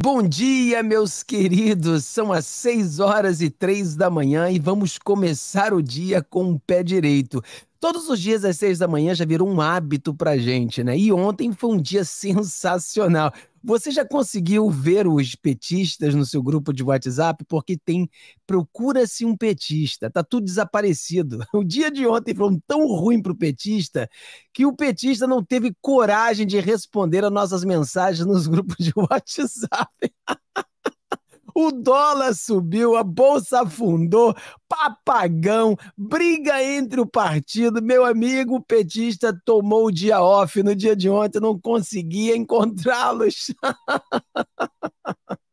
Bom dia, meus queridos. São as 6 horas e 3 da manhã e vamos começar o dia com o pé direito. Todos os dias às seis da manhã já virou um hábito pra gente, né? E ontem foi um dia sensacional. Você já conseguiu ver os petistas no seu grupo de WhatsApp? Porque tem procura-se um petista, tá tudo desaparecido. O dia de ontem foi tão ruim para o petista que o petista não teve coragem de responder às nossas mensagens nos grupos de WhatsApp o dólar subiu, a bolsa afundou, papagão, briga entre o partido. Meu amigo o petista tomou o dia off. No dia de ontem não conseguia encontrá-los.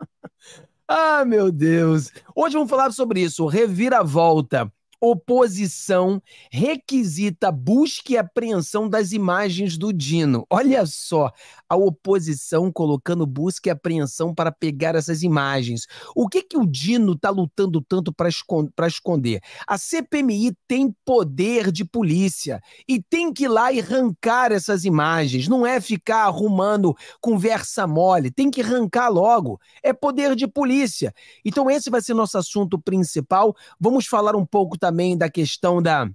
ah, meu Deus. Hoje vamos falar sobre isso, reviravolta oposição requisita busca e apreensão das imagens do Dino. Olha só, a oposição colocando busca e apreensão para pegar essas imagens. O que que o Dino está lutando tanto para esconder, esconder? A CPMI tem poder de polícia e tem que ir lá e arrancar essas imagens. Não é ficar arrumando conversa mole, tem que arrancar logo. É poder de polícia. Então esse vai ser nosso assunto principal. Vamos falar um pouco também também da questão da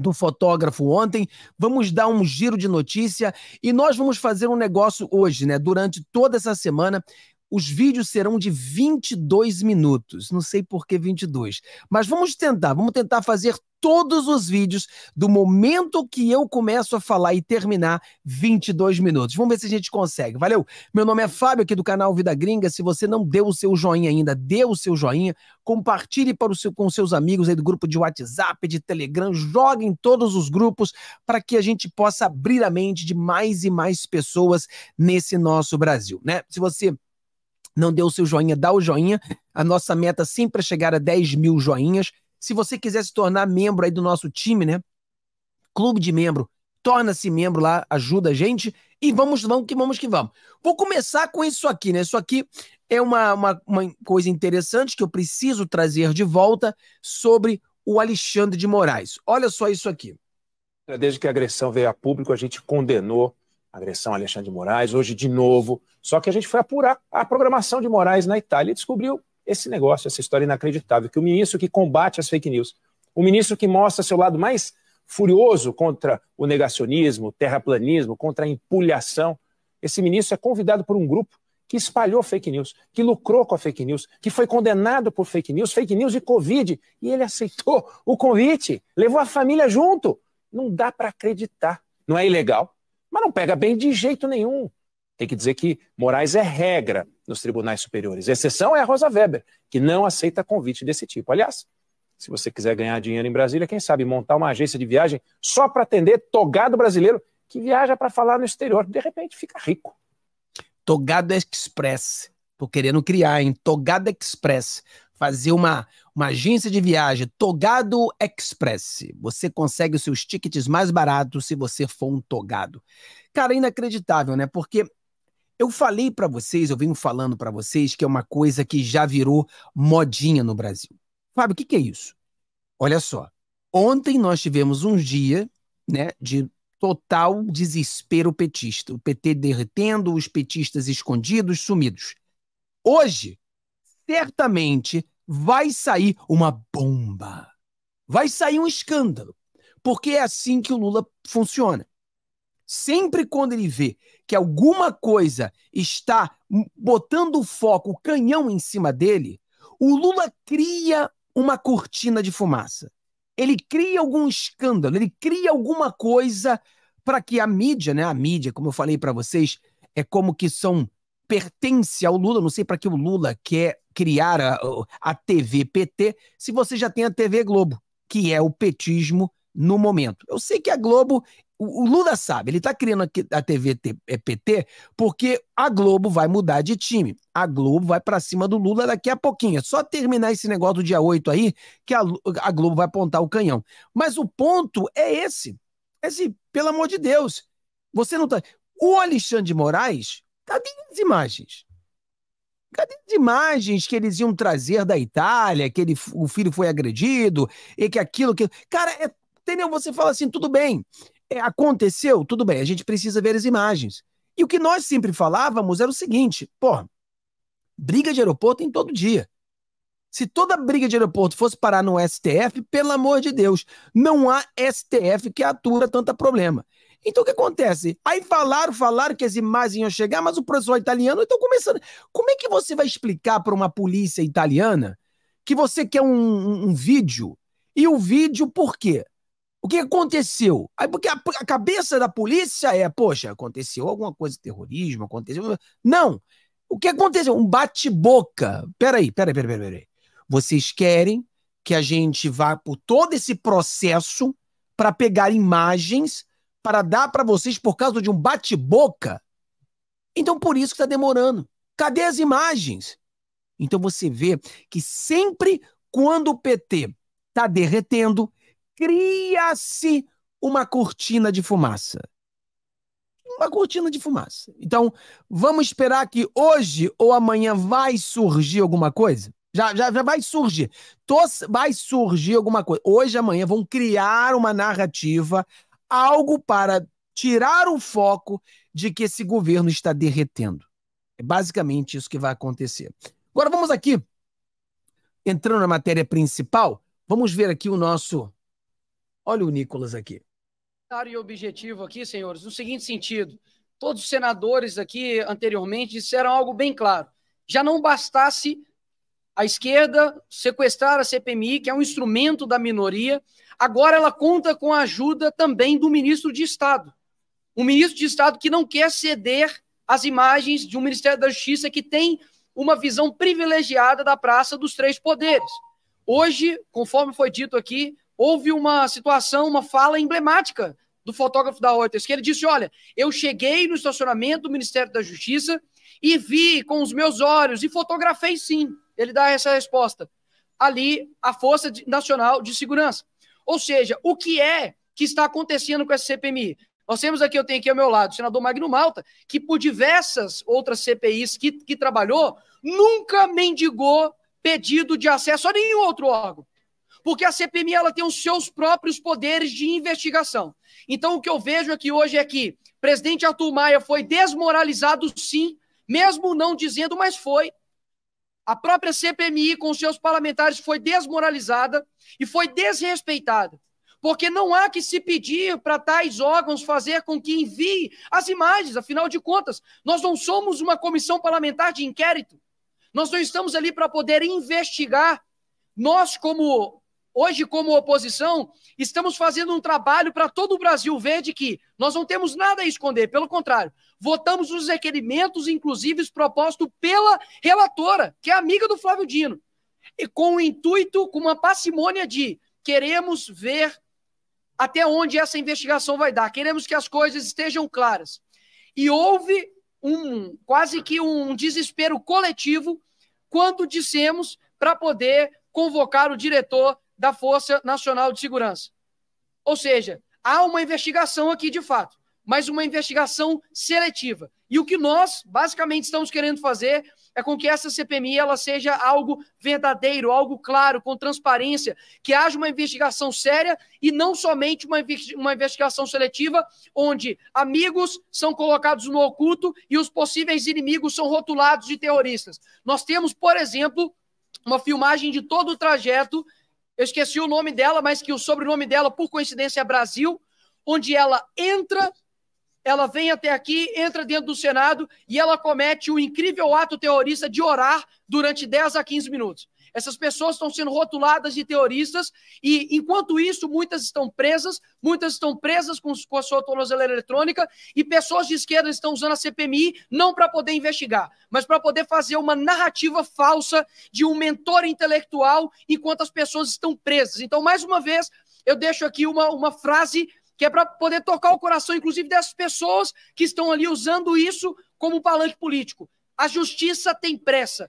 do fotógrafo ontem, vamos dar um giro de notícia e nós vamos fazer um negócio hoje, né? Durante toda essa semana, os vídeos serão de 22 minutos. Não sei por que 22. Mas vamos tentar, vamos tentar fazer todos os vídeos do momento que eu começo a falar e terminar 22 minutos. Vamos ver se a gente consegue. Valeu? Meu nome é Fábio aqui do canal Vida Gringa. Se você não deu o seu joinha ainda, dê o seu joinha, compartilhe para o seu, com seus amigos aí do grupo de WhatsApp, de Telegram, jogue em todos os grupos para que a gente possa abrir a mente de mais e mais pessoas nesse nosso Brasil, né? Se você não deu o seu joinha, dá o joinha. A nossa meta sempre é chegar a 10 mil joinhas. Se você quiser se tornar membro aí do nosso time, né? Clube de membro, torna-se membro lá, ajuda a gente. E vamos, vamos que vamos que vamos. Vou começar com isso aqui, né? Isso aqui é uma, uma, uma coisa interessante que eu preciso trazer de volta sobre o Alexandre de Moraes. Olha só isso aqui. Desde que a agressão veio a público, a gente condenou agressão a Alexandre de Moraes, hoje de novo. Só que a gente foi apurar a programação de Moraes na Itália e descobriu esse negócio, essa história inacreditável, que o ministro que combate as fake news, o ministro que mostra seu lado mais furioso contra o negacionismo, o terraplanismo, contra a empulhação, esse ministro é convidado por um grupo que espalhou fake news, que lucrou com a fake news, que foi condenado por fake news, fake news e Covid, e ele aceitou o convite, levou a família junto. Não dá para acreditar. Não é ilegal, mas não pega bem de jeito nenhum. Tem que dizer que Moraes é regra nos tribunais superiores. A exceção é a Rosa Weber, que não aceita convite desse tipo. Aliás, se você quiser ganhar dinheiro em Brasília, quem sabe montar uma agência de viagem só para atender togado brasileiro que viaja para falar no exterior. De repente fica rico. Togado Express. Tô querendo criar, hein? Togado Express fazer uma, uma agência de viagem, Togado Express. Você consegue os seus tickets mais baratos se você for um togado. Cara, é inacreditável, né? Porque eu falei para vocês, eu venho falando para vocês que é uma coisa que já virou modinha no Brasil. Fábio, o que, que é isso? Olha só, ontem nós tivemos um dia, né, de total desespero petista, o PT derretendo, os petistas escondidos, sumidos. Hoje certamente vai sair uma bomba. Vai sair um escândalo. Porque é assim que o Lula funciona. Sempre quando ele vê que alguma coisa está botando o foco, o canhão em cima dele, o Lula cria uma cortina de fumaça. Ele cria algum escândalo, ele cria alguma coisa para que a mídia, né? A mídia, como eu falei para vocês, é como que são pertence ao Lula, não sei para que o Lula quer criar a, a TV PT, se você já tem a TV Globo, que é o petismo no momento. Eu sei que a Globo, o, o Lula sabe, ele está criando a TV PT é, porque a Globo vai mudar de time. A Globo vai para cima do Lula daqui a pouquinho. É só terminar esse negócio do dia 8 aí que a, a Globo vai apontar o canhão. Mas o ponto é esse. É assim, pelo amor de Deus. Você não tá. O Alexandre de Moraes Cadê de imagens. Cadê as imagens que eles iam trazer da Itália, que ele, o filho foi agredido, e que aquilo, que. Cara, é, entendeu? Você fala assim, tudo bem. É, aconteceu, tudo bem, a gente precisa ver as imagens. E o que nós sempre falávamos era o seguinte: pô, briga de aeroporto em todo dia. Se toda briga de aeroporto fosse parar no STF, pelo amor de Deus, não há STF que atura tanto problema. Então o que acontece? Aí falaram, falaram que as imagens iam chegar, mas o professor italiano, então começando. Como é que você vai explicar para uma polícia italiana que você quer um, um, um vídeo? E o vídeo por quê? O que aconteceu? Aí, porque a, a, cabeça da polícia é, poxa, aconteceu alguma coisa de terrorismo, aconteceu. Não! O que aconteceu? Um bate-boca. Peraí, peraí, peraí, peraí, peraí. Vocês querem que a gente vá por todo esse processo para pegar imagens para dar para vocês por causa de um bate-boca. Então por isso que está demorando. Cadê as imagens? Então você vê que sempre quando o PT está derretendo, cria-se uma cortina de fumaça. Uma cortina de fumaça. Então, vamos esperar que hoje ou amanhã vai surgir alguma coisa? Já, já, já vai surgir. Tô, vai surgir alguma coisa. Hoje, amanhã, vão criar uma narrativa algo para tirar o foco de que esse governo está derretendo. É basicamente isso que vai acontecer. Agora vamos aqui, entrando na matéria principal, vamos ver aqui o nosso. Olha o Nicolas aqui. E objetivo aqui, senhores, no seguinte sentido: todos os senadores aqui anteriormente disseram algo bem claro. Já não bastasse a esquerda sequestrar a CPMI, que é um instrumento da minoria, Agora ela conta com a ajuda também do ministro de Estado. Um ministro de Estado que não quer ceder às imagens de um Ministério da Justiça que tem uma visão privilegiada da Praça dos Três Poderes. Hoje, conforme foi dito aqui, houve uma situação, uma fala emblemática do fotógrafo da Reuters, que ele disse: Olha, eu cheguei no estacionamento do Ministério da Justiça e vi com os meus olhos e fotografei sim. Ele dá essa resposta. Ali, a Força Nacional de Segurança. Ou seja, o que é que está acontecendo com essa CPMI? Nós temos aqui, eu tenho aqui ao meu lado, o senador Magno Malta, que por diversas outras CPIs que, que trabalhou, nunca mendigou pedido de acesso a nenhum outro órgão. Porque a CPMI ela tem os seus próprios poderes de investigação. Então, o que eu vejo aqui hoje é que presidente Arthur Maia foi desmoralizado, sim, mesmo não dizendo, mas foi, a própria CPMI, com seus parlamentares, foi desmoralizada e foi desrespeitada. Porque não há que se pedir para tais órgãos fazer com que enviem as imagens, afinal de contas, nós não somos uma comissão parlamentar de inquérito. Nós não estamos ali para poder investigar. Nós, como Hoje, como oposição, estamos fazendo um trabalho para todo o Brasil ver de que nós não temos nada a esconder, pelo contrário, votamos os requerimentos, inclusive propostos pela relatora, que é amiga do Flávio Dino, e com o intuito, com uma parcimônia de queremos ver até onde essa investigação vai dar, queremos que as coisas estejam claras. E houve um quase que um desespero coletivo quando dissemos para poder convocar o diretor da Força Nacional de Segurança. Ou seja, há uma investigação aqui de fato, mas uma investigação seletiva. E o que nós basicamente estamos querendo fazer é com que essa CPMI ela seja algo verdadeiro, algo claro, com transparência, que haja uma investigação séria e não somente uma, uma investigação seletiva onde amigos são colocados no oculto e os possíveis inimigos são rotulados de terroristas. Nós temos, por exemplo, uma filmagem de todo o trajeto eu esqueci o nome dela, mas que o sobrenome dela, por coincidência, é Brasil, onde ela entra, ela vem até aqui, entra dentro do Senado e ela comete o incrível ato terrorista de orar durante 10 a 15 minutos. Essas pessoas estão sendo rotuladas de terroristas e, enquanto isso, muitas estão presas, muitas estão presas com, com a sua tornozeleira eletrônica e pessoas de esquerda estão usando a CPMI não para poder investigar, mas para poder fazer uma narrativa falsa de um mentor intelectual enquanto as pessoas estão presas. Então, mais uma vez, eu deixo aqui uma, uma frase que é para poder tocar o coração, inclusive, dessas pessoas que estão ali usando isso como palanque político. A justiça tem pressa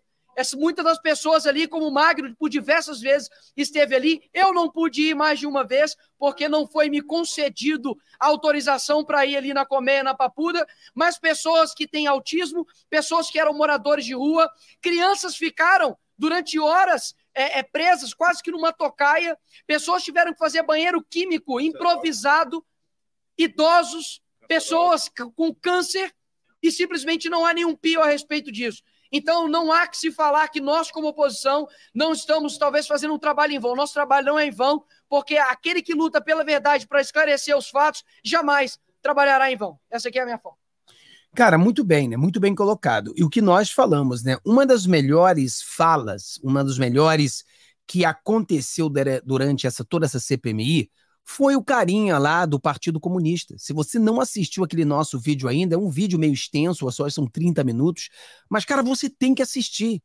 muitas das pessoas ali, como o Magno, por diversas vezes esteve ali. Eu não pude ir mais de uma vez, porque não foi me concedido autorização para ir ali na Colmeia, na Papuda. Mas pessoas que têm autismo, pessoas que eram moradores de rua, crianças ficaram durante horas é, é, presas, quase que numa tocaia. Pessoas tiveram que fazer banheiro químico é improvisado, idosos, é pessoas com câncer, e simplesmente não há nenhum pio a respeito disso. Então não há que se falar que nós, como oposição, não estamos talvez fazendo um trabalho em vão. Nosso trabalho não é em vão, porque aquele que luta pela verdade para esclarecer os fatos jamais trabalhará em vão. Essa aqui é a minha forma. Cara, muito bem, né? Muito bem colocado. E o que nós falamos, né? Uma das melhores falas, uma das melhores que aconteceu durante essa toda essa CPMI foi o carinha lá do Partido Comunista. Se você não assistiu aquele nosso vídeo ainda, é um vídeo meio extenso, as horas são 30 minutos, mas, cara, você tem que assistir.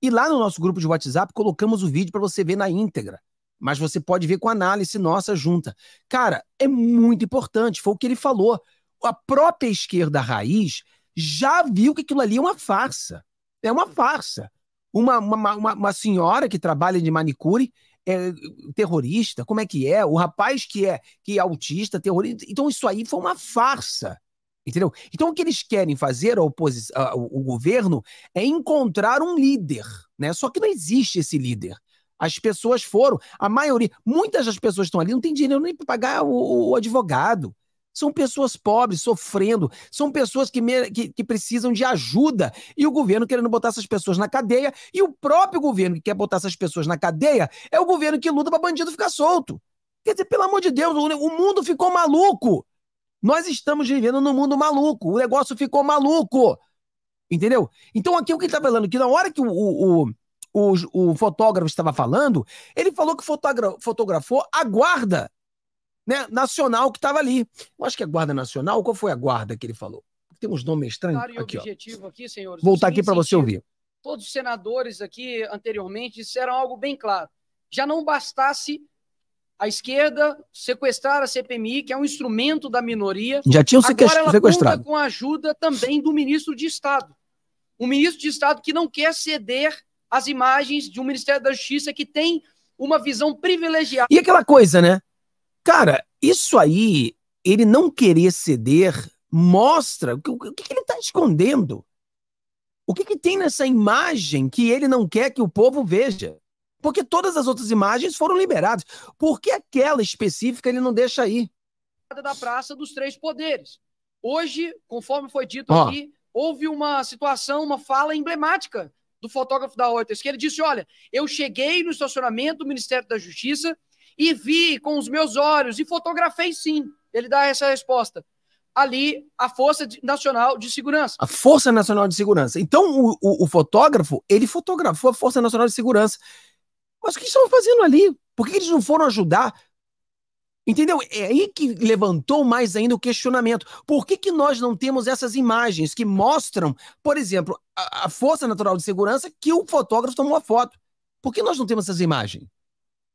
E lá no nosso grupo de WhatsApp colocamos o vídeo para você ver na íntegra. Mas você pode ver com análise nossa junta. Cara, é muito importante, foi o que ele falou. A própria esquerda raiz já viu que aquilo ali é uma farsa. É uma farsa. Uma, uma, uma, uma senhora que trabalha de manicure é, terrorista, como é que é? O rapaz que é, que é autista, terrorista. Então isso aí foi uma farsa. Entendeu? Então o que eles querem fazer, a a, o, o governo, é encontrar um líder, né? Só que não existe esse líder. As pessoas foram, a maioria, muitas das pessoas que estão ali não tem dinheiro nem para pagar o, o, advogado, são pessoas pobres, sofrendo, são pessoas que, me... que, que, precisam de ajuda. E o governo querendo botar essas pessoas na cadeia, e o próprio governo que quer botar essas pessoas na cadeia é o governo que luta para bandido ficar solto. Quer dizer, pelo amor de Deus, o mundo ficou maluco. Nós estamos vivendo num mundo maluco. O negócio ficou maluco. Entendeu? Então, aqui o que ele está falando, que na hora que o, o, o, o fotógrafo estava falando, ele falou que fotogra fotografou a guarda né, nacional que estava ali. Eu acho que é a Guarda Nacional, qual foi a guarda que ele falou? Tem uns nomes estranhos. Claro, aqui, objetivo ó. aqui, senhores. Voltar aqui para você ouvir. Todos os senadores aqui anteriormente disseram algo bem claro. Já não bastasse a esquerda sequestrar a CPMI, que é um instrumento da minoria. Já tinham sequestrado. Agora ela sequestrado. conta com a ajuda também do ministro de Estado. Um ministro de Estado que não quer ceder às imagens de um Ministério da Justiça que tem uma visão privilegiada. E aquela coisa, né? Cara, isso aí, ele não querer ceder, mostra o que, o que ele está escondendo. O que, que tem nessa imagem que ele não quer que o povo veja? Porque todas as outras imagens foram liberadas. Por que aquela específica ele não deixa aí? Da Praça dos Três Poderes. Hoje, conforme foi dito oh. aqui, houve uma situação, uma fala emblemática do fotógrafo da Reuters, que ele disse: Olha, eu cheguei no estacionamento do Ministério da Justiça e vi com os meus olhos e fotografei sim. Ele dá essa resposta. Ali, a Força Nacional de Segurança. A Força Nacional de Segurança. Então, o, o, o fotógrafo, ele fotografou a Força Nacional de Segurança. Mas o que estão fazendo ali? Por que eles não foram ajudar? Entendeu? É aí que levantou mais ainda o questionamento. Por que, que nós não temos essas imagens que mostram, por exemplo, a, a Força Natural de Segurança que o fotógrafo tomou a foto? Por que nós não temos essas imagens?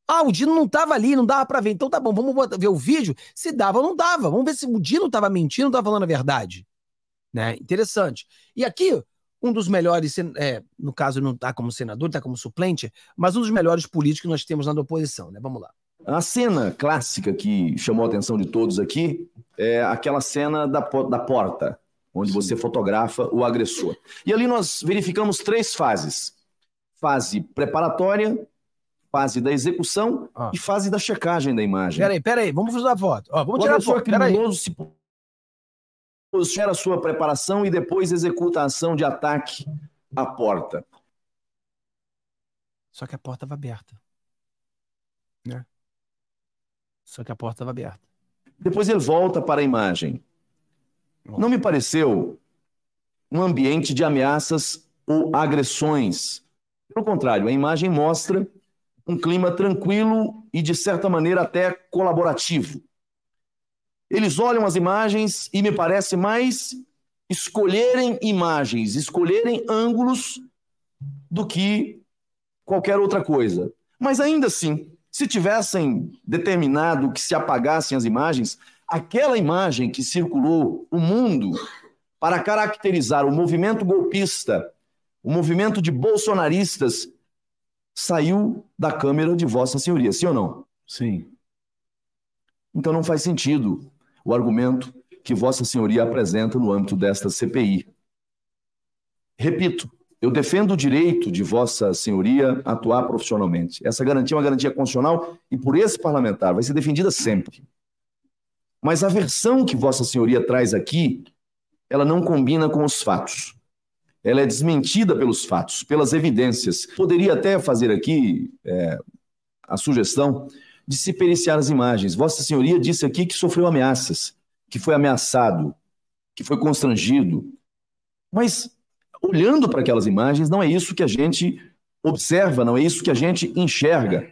Ah, o Dino não tava ali, não dava para ver. Então tá bom, vamos ver o vídeo. Se dava ou não dava. Vamos ver se o Dino tava mentindo ou tava falando a verdade. Né? Interessante. E aqui, um dos melhores, é, no caso não está como senador, está como suplente, mas um dos melhores políticos que nós temos na oposição, né? Vamos lá. A cena clássica que chamou a atenção de todos aqui é aquela cena da, da porta, onde Sim. você fotografa o agressor. E ali nós verificamos três fases: fase preparatória, fase da execução ah. e fase da checagem da imagem. Peraí, peraí, vamos usar a foto. Ó, vamos Quando tirar a foto. Se posiciona a sua preparação e depois executa a ação de ataque à porta. Só que a porta estava aberta. Né? Só que a porta estava aberta. Depois ele volta para a imagem. Não me pareceu um ambiente de ameaças ou agressões. Pelo contrário, a imagem mostra um clima tranquilo e, de certa maneira, até colaborativo. Eles olham as imagens e me parece mais escolherem imagens, escolherem ângulos do que qualquer outra coisa. Mas ainda assim, se tivessem determinado que se apagassem as imagens, aquela imagem que circulou o mundo para caracterizar o movimento golpista, o movimento de bolsonaristas saiu da Câmara de Vossa Senhoria, sim ou não? Sim. Então não faz sentido o argumento que Vossa Senhoria apresenta no âmbito desta CPI. Repito, eu defendo o direito de Vossa Senhoria atuar profissionalmente. Essa garantia é uma garantia constitucional e por esse parlamentar vai ser defendida sempre. Mas a versão que Vossa Senhoria traz aqui, ela não combina com os fatos ela é desmentida pelos fatos, pelas evidências. Poderia até fazer aqui é, a sugestão de se periciar as imagens. Vossa Senhoria disse aqui que sofreu ameaças, que foi ameaçado, que foi constrangido. Mas, olhando para aquelas imagens, não é isso que a gente observa, não é isso que a gente enxerga.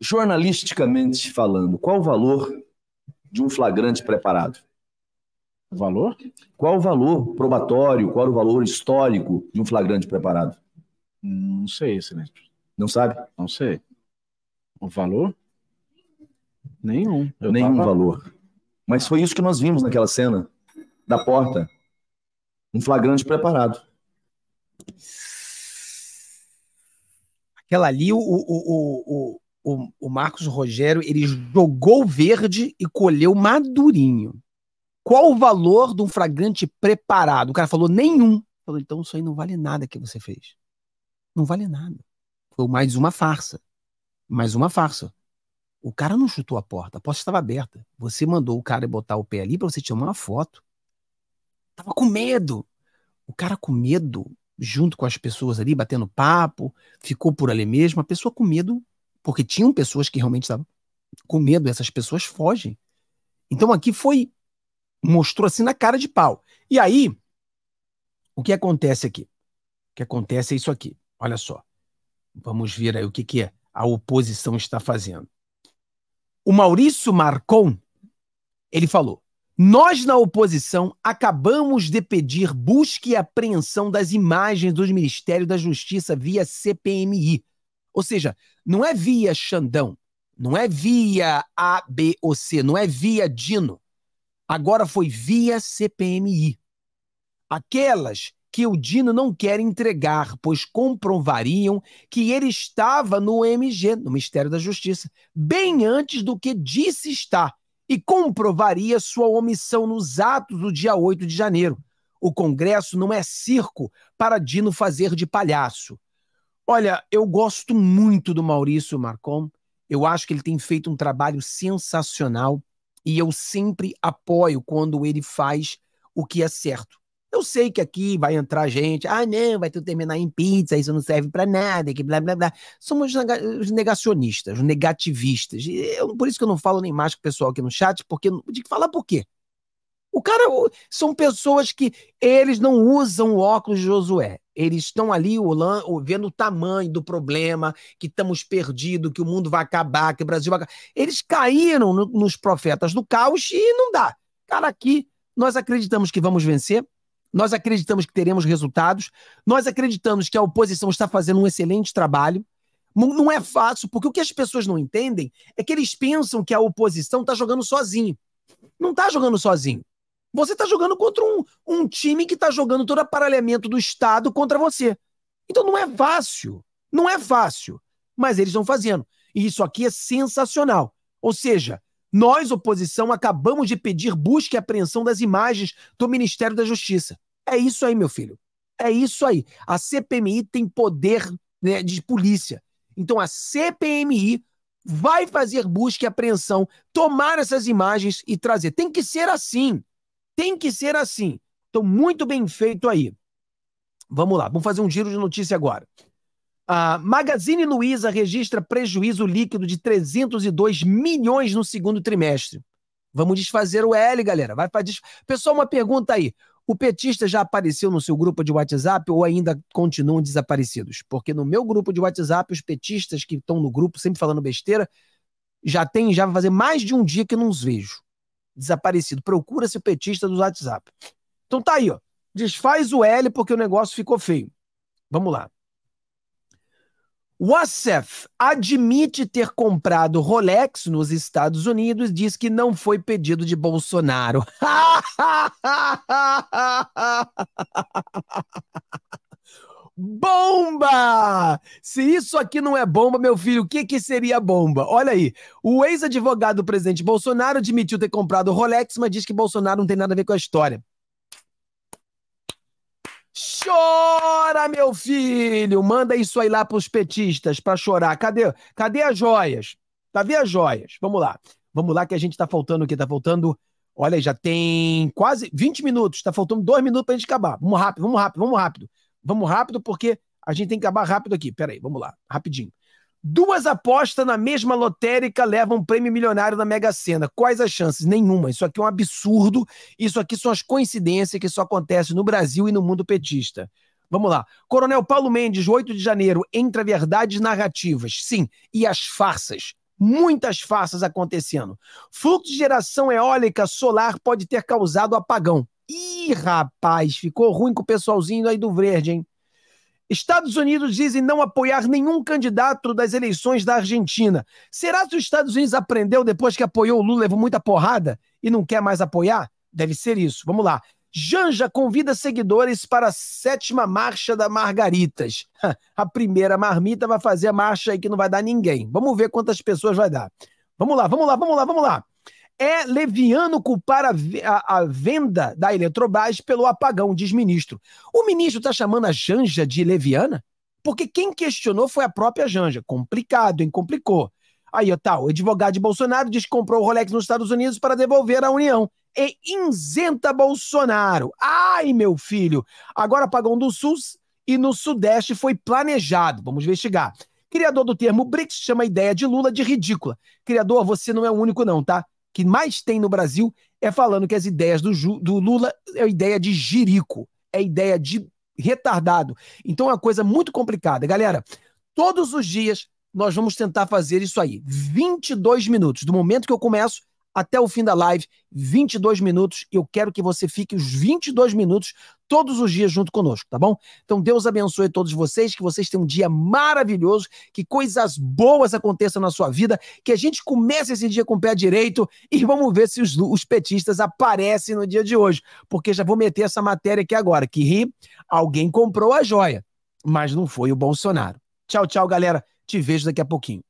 Jornalisticamente falando, qual o valor de um flagrante preparado? Valor? Qual o valor probatório, qual o valor histórico de um flagrante preparado? Hum, não sei, excelente. Não sabe? Não sei. O valor? Nenhum. Eu Nenhum tava... valor. Mas foi isso que nós vimos naquela cena da porta. Um flagrante preparado. Aquela ali, o, o, o, o, o Marcos Rogério, ele jogou verde e colheu madurinho. Qual o valor de um fragante preparado? O cara falou nenhum. Falou, então isso aí não vale nada que você fez. Não vale nada. Foi mais uma farsa. Mais uma farsa. O cara não chutou a porta, a porta estava aberta. Você mandou o cara botar o pé ali para você tirar uma foto. Tava com medo. O cara com medo, junto com as pessoas ali, batendo papo, ficou por ali mesmo. A pessoa com medo, porque tinham pessoas que realmente estavam com medo, essas pessoas fogem. Então aqui foi mostrou assim na cara de pau. E aí, o que acontece aqui? O que acontece é isso aqui. Olha só. Vamos ver aí o que, que é. a oposição está fazendo. O Maurício Marcon, ele falou: Nós na oposição acabamos de pedir busca e apreensão das imagens do Ministério da Justiça via CPMI. Ou seja, não é via Xandão, não é via A, B ou C, não é via Dino. Agora foi via CPMI. Aquelas que o Dino não quer entregar, pois comprovariam que ele estava no MG, no Ministério da Justiça, bem antes do que disse estar, e comprovaria sua omissão nos atos do dia 8 de janeiro. O Congresso não é circo para Dino fazer de palhaço. Olha, eu gosto muito do Maurício Marcon. Eu acho que ele tem feito um trabalho sensacional e eu sempre apoio quando ele faz o que é certo. Eu sei que aqui vai entrar gente, ah, não, vai tudo terminar em pizza, isso não serve para nada, que blá blá blá. Somos os negacionistas, os negativistas. Eu, por isso que eu não falo nem mais com o pessoal aqui no chat, porque de falar por quê? O cara são pessoas que eles não usam o óculos de Josué. Eles estão ali vendo o tamanho do problema, que estamos perdidos, que o mundo vai acabar, que o Brasil vai acabar. Eles caíram no, nos profetas do caos e não dá. Cara, aqui nós acreditamos que vamos vencer, nós acreditamos que teremos resultados, nós acreditamos que a oposição está fazendo um excelente trabalho. Não é fácil, porque o que as pessoas não entendem é que eles pensam que a oposição está jogando sozinho. Não está jogando sozinho. Você está jogando contra um, um time que está jogando todo o aparelhamento do Estado contra você. Então não é fácil. Não é fácil. Mas eles estão fazendo. E isso aqui é sensacional. Ou seja, nós, oposição, acabamos de pedir busca e apreensão das imagens do Ministério da Justiça. É isso aí, meu filho. É isso aí. A CPMI tem poder né, de polícia. Então a CPMI vai fazer busca e apreensão, tomar essas imagens e trazer. Tem que ser assim. Tem que ser assim. Então, muito bem feito aí. Vamos lá, vamos fazer um giro de notícia agora. A Magazine Luiza registra prejuízo líquido de 302 milhões no segundo trimestre. Vamos desfazer o L, galera. Vai para desf... Pessoal, uma pergunta aí. O petista já apareceu no seu grupo de WhatsApp ou ainda continuam desaparecidos? Porque no meu grupo de WhatsApp, os petistas que estão no grupo sempre falando besteira, já tem, já vai fazer mais de um dia que não os vejo desaparecido. Procura-se o petista do WhatsApp. Então tá aí, ó. Desfaz o L porque o negócio ficou feio. Vamos lá. O Wassef admite ter comprado Rolex nos Estados Unidos, diz que não foi pedido de Bolsonaro. Bomba! Se isso aqui não é bomba, meu filho, o que, que seria bomba? Olha aí, o ex-advogado do presidente Bolsonaro admitiu ter comprado o Rolex, mas diz que Bolsonaro não tem nada a ver com a história. Chora, meu filho! Manda isso aí lá pros petistas para chorar. Cadê? Cadê as joias? Cadê as joias? Vamos lá. Vamos lá que a gente tá faltando o quê? Tá faltando Olha, já tem quase 20 minutos, tá faltando 2 minutos pra gente acabar. Vamos rápido, vamos rápido, vamos rápido. Vamos rápido, porque a gente tem que acabar rápido aqui. Peraí, vamos lá, rapidinho. Duas apostas na mesma lotérica levam um prêmio milionário na Mega Sena. Quais as chances? Nenhuma. Isso aqui é um absurdo. Isso aqui são as coincidências que só acontecem no Brasil e no mundo petista. Vamos lá. Coronel Paulo Mendes, 8 de janeiro, entre verdades narrativas, sim, e as farsas. Muitas farsas acontecendo. Fluxo de geração eólica solar pode ter causado apagão. Ih, rapaz, ficou ruim com o pessoalzinho aí do verde, hein? Estados Unidos dizem não apoiar nenhum candidato das eleições da Argentina. Será que os Estados Unidos aprendeu depois que apoiou o Lula, levou muita porrada e não quer mais apoiar? Deve ser isso. Vamos lá. Janja convida seguidores para a sétima marcha da Margaritas. A primeira marmita vai fazer a marcha aí que não vai dar ninguém. Vamos ver quantas pessoas vai dar. Vamos lá, vamos lá, vamos lá, vamos lá. É leviano culpar a, a, a venda da Eletrobras pelo apagão, diz ministro. O ministro está chamando a Janja de leviana? Porque quem questionou foi a própria Janja. Complicado, hein? Complicou. Aí, ó, tal, tá, o advogado de Bolsonaro diz que comprou o Rolex nos Estados Unidos para devolver à União e isenta Bolsonaro. Ai, meu filho! Agora apagão do Sul e no Sudeste foi planejado. Vamos investigar. Criador do termo BRICS chama a ideia de Lula de ridícula. Criador, você não é o único, não, tá? que mais tem no Brasil é falando que as ideias do, do Lula é a ideia de jirico, é a ideia de retardado. Então é uma coisa muito complicada. Galera, todos os dias nós vamos tentar fazer isso aí. 22 minutos, do momento que eu começo até o fim da live, 22 minutos. Eu quero que você fique os 22 minutos todos os dias junto conosco, tá bom? Então Deus abençoe todos vocês, que vocês tenham um dia maravilhoso, que coisas boas aconteçam na sua vida, que a gente comece esse dia com o pé direito e vamos ver se os, os petistas aparecem no dia de hoje, porque já vou meter essa matéria aqui agora, que ri, alguém comprou a joia, mas não foi o Bolsonaro. Tchau, tchau, galera. Te vejo daqui a pouquinho.